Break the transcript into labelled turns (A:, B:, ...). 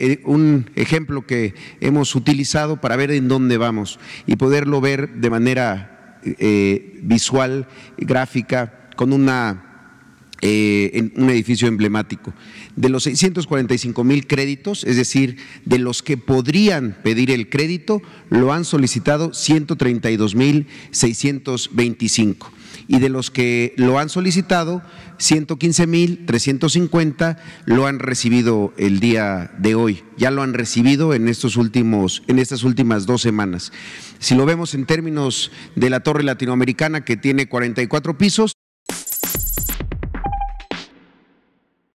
A: Eh, un ejemplo que hemos utilizado para ver en dónde vamos y poderlo ver de manera eh, visual, gráfica, con una eh, en un edificio emblemático. De los 645 mil créditos, es decir, de los que podrían pedir el crédito, lo han solicitado 132 mil 625 y de los que lo han solicitado, 115.350 lo han recibido el día de hoy, ya lo han recibido en, estos últimos, en estas últimas dos semanas. Si lo vemos en términos de la Torre Latinoamericana, que tiene 44 pisos,